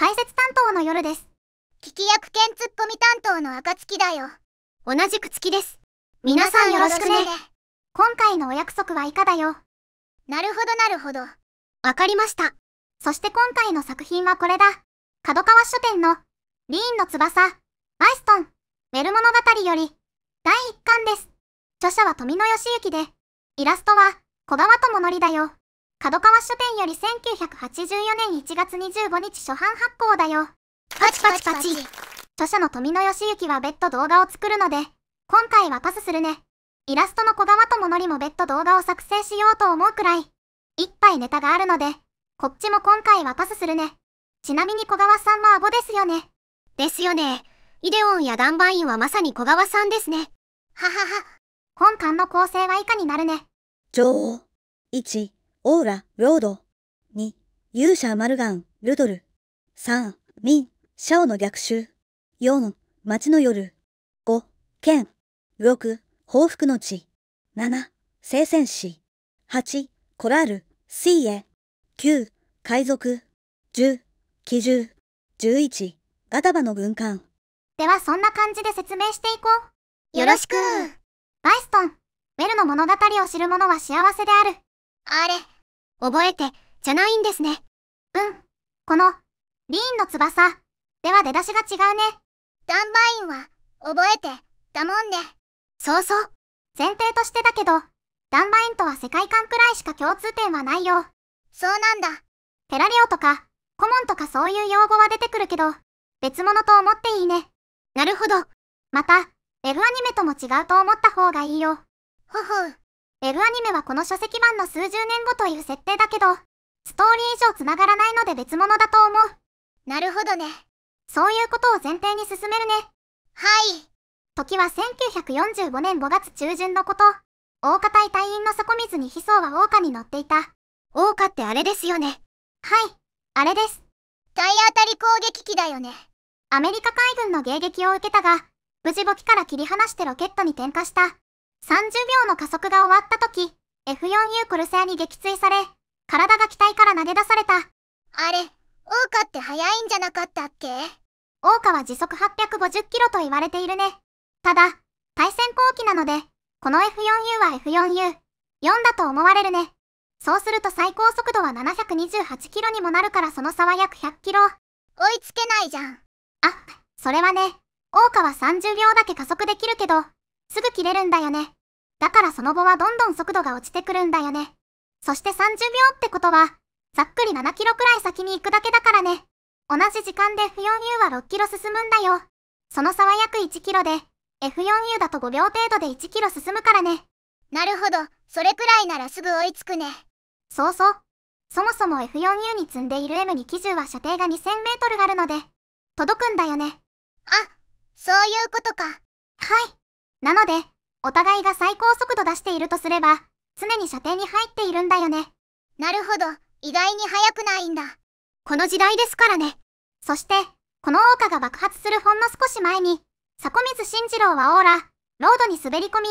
解説担当の夜です。聞き役兼ツッコミ担当の暁だよ。同じく月です。皆さんよろしくね。今回のお約束はいかだよ。なるほどなるほど。わかりました。そして今回の作品はこれだ。角川書店の、リーンの翼、アイストン、メル物語より、第1巻です。著者は富野義行で、イラストは小川智則だよ。角川書店より1984年1月25日初版発行だよ。パチパチパチ。著者の富野義行は別途動画を作るので、今回はパスするね。イラストの小川智則も別途動画を作成しようと思うくらい、いっぱいネタがあるので、こっちも今回はパスするね。ちなみに小川さんは顎ですよね。ですよね。イデオンやダンバインはまさに小川さんですね。ははは。今館の構成は以下になるね。上、1。オーラ、ロード。2、勇者マルガン、ルドル。3、ミン、シャオの逆襲。4、街の夜。5、剣。6、報復の地。7、聖戦士。8、コラール、水へ、9、海賊。10、奇獣。11、ガタバの軍艦。ではそんな感じで説明していこう。よろしくバイストン、ェルの物語を知る者は幸せである。あれ、覚えて、じゃないんですね。うん。この、リーンの翼。では出だしが違うね。ダンバインは、覚えて、だもんね。そうそう。前提としてだけど、ダンバインとは世界観くらいしか共通点はないよ。そうなんだ。テラリオとか、コモンとかそういう用語は出てくるけど、別物と思っていいね。なるほど。また、ウェブアニメとも違うと思った方がいいよ。ほほう。ウェブアニメはこの書籍版の数十年後という設定だけど、ストーリー以上繋がらないので別物だと思う。なるほどね。そういうことを前提に進めるね。はい。時は1945年5月中旬のこと。大方隊隊員の底水に悲壮は桜花に乗っていた。桜花ってあれですよね。はい、あれです。体当たり攻撃機だよね。アメリカ海軍の迎撃を受けたが、無事簿記から切り離してロケットに点火した。30秒の加速が終わった時、F4U コルセアに撃墜され、体が機体から投げ出された。あれ、オーカって速いんじゃなかったっけオーカは時速850キロと言われているね。ただ、対戦後期なので、この F4U は F4U、4だと思われるね。そうすると最高速度は728キロにもなるからその差は約100キロ。追いつけないじゃん。あ、それはね、オーカは30秒だけ加速できるけど、すぐ切れるんだよね。だからその後はどんどん速度が落ちてくるんだよね。そして30秒ってことは、ざっくり7キロくらい先に行くだけだからね。同じ時間で F4U は6キロ進むんだよ。その差は約1キロで、F4U だと5秒程度で1キロ進むからね。なるほど、それくらいならすぐ追いつくね。そうそう。そもそも F4U に積んでいる M2 基準は射程が2000メートルあるので、届くんだよね。あ、そういうことか。はい。なので、お互いが最高速度出しているとすれば、常に射程に入っているんだよね。なるほど、意外に速くないんだ。この時代ですからね。そして、この桜花が爆発するほんの少し前に、迫水慎次郎はオーラ、ロードに滑り込み、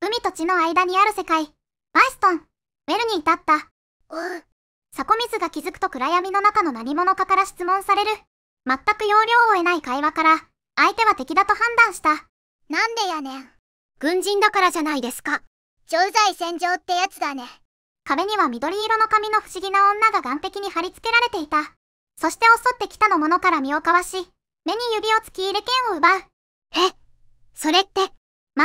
海と地の間にある世界、マイストン、ウェルに至った。迫水が気づくと暗闇の中の何者かから質問される。全く要領を得ない会話から、相手は敵だと判断した。なんでやねん。軍人だからじゃないですか。常在戦場ってやつだね。壁には緑色の髪の不思議な女が岸壁に貼り付けられていた。そして襲ってきたのものから身をかわし、目に指を突き入れ剣を奪う。え、それって、ま、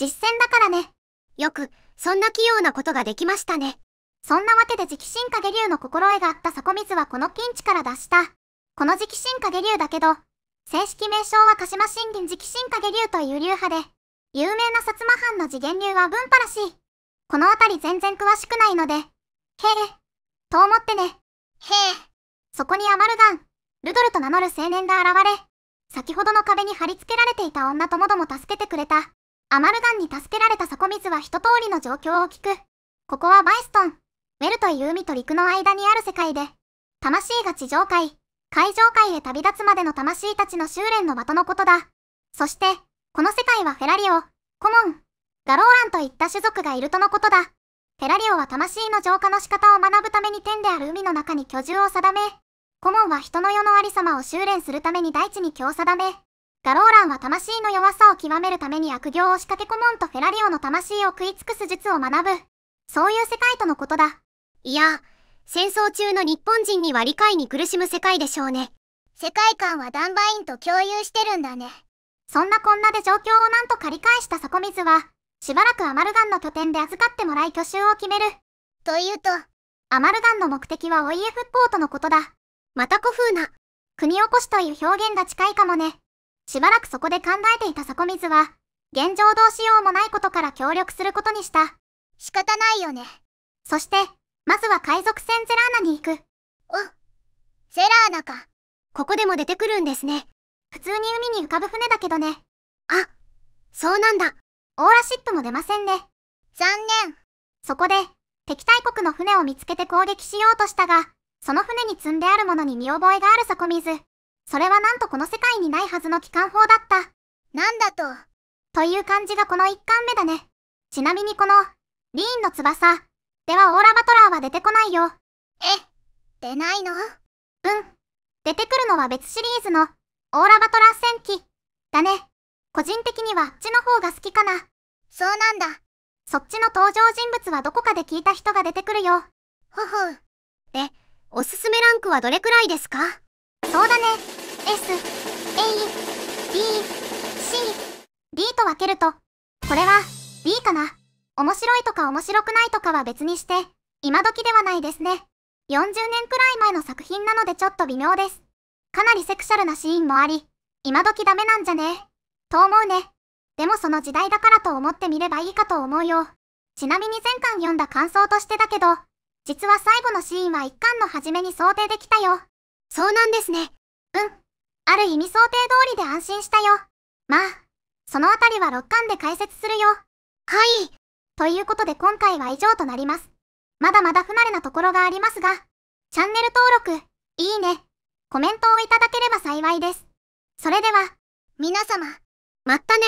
実戦だからね。よく、そんな器用なことができましたね。そんなわけで直進影竜の心得があった底水はこのピンチから脱した。この直進影竜だけど、正式名称は鹿島信玄直進影流という流派で、有名な薩摩藩の次元流は文派らしい。この辺り全然詳しくないので、へえ、と思ってね。へえ。そこにアマルガン、ルドルと名乗る青年が現れ、先ほどの壁に貼り付けられていた女ともども助けてくれた。アマルガンに助けられた迫水は一通りの状況を聞く。ここはバイストン、ウェルという海と陸の間にある世界で、魂が地上界、海上界へ旅立つまでの魂たちの修練の的のことだ。そして、この世界はフェラリオ、コモン、ガローランといった種族がいるとのことだ。フェラリオは魂の浄化の仕方を学ぶために天である海の中に居住を定め、コモンは人の世のありさまを修練するために大地に居を定め、ガローランは魂の弱さを極めるために悪行を仕掛けコモンとフェラリオの魂を食い尽くす術を学ぶ。そういう世界とのことだ。いや、戦争中の日本人には理解に苦しむ世界でしょうね。世界観はダンバインと共有してるんだね。そんなこんなで状況をなんとか理解した底水は、しばらくアマルガンの拠点で預かってもらい去就を決める。というと、アマルガンの目的はお家復興とのことだ。また古風な、国おこしという表現が近いかもね。しばらくそこで考えていた底水は、現状どうしようもないことから協力することにした。仕方ないよね。そして、まずは海賊船ゼラーナに行く。あ、ゼラーナか。ここでも出てくるんですね。普通に海に浮かぶ船だけどね。あ、そうなんだ。オーラシップも出ませんね。残念。そこで、敵対国の船を見つけて攻撃しようとしたが、その船に積んであるものに見覚えがある底水。それはなんとこの世界にないはずの機関砲だった。なんだと。という感じがこの1巻目だね。ちなみにこの、リーンの翼、ではオーラバトラーは出てこないよ。え、出ないのうん。出てくるのは別シリーズの、オーラバトラー戦記、だね。個人的にはあっちの方が好きかな。そうなんだ。そっちの登場人物はどこかで聞いた人が出てくるよ。ほほう。で、おすすめランクはどれくらいですかそうだね。S、A、B、C、D と分けると、これは B かな。面白いとか面白くないとかは別にして、今時ではないですね。40年くらい前の作品なのでちょっと微妙です。かなりセクシャルなシーンもあり、今時ダメなんじゃねと思うね。でもその時代だからと思ってみればいいかと思うよ。ちなみに前巻読んだ感想としてだけど、実は最後のシーンは1巻の初めに想定できたよ。そうなんですね。うん。ある意味想定通りで安心したよ。まあ、そのあたりは6巻で解説するよ。はい。ということで今回は以上となります。まだまだ不慣れなところがありますが、チャンネル登録、いいね、コメントをいただければ幸いです。それでは、皆様、まったね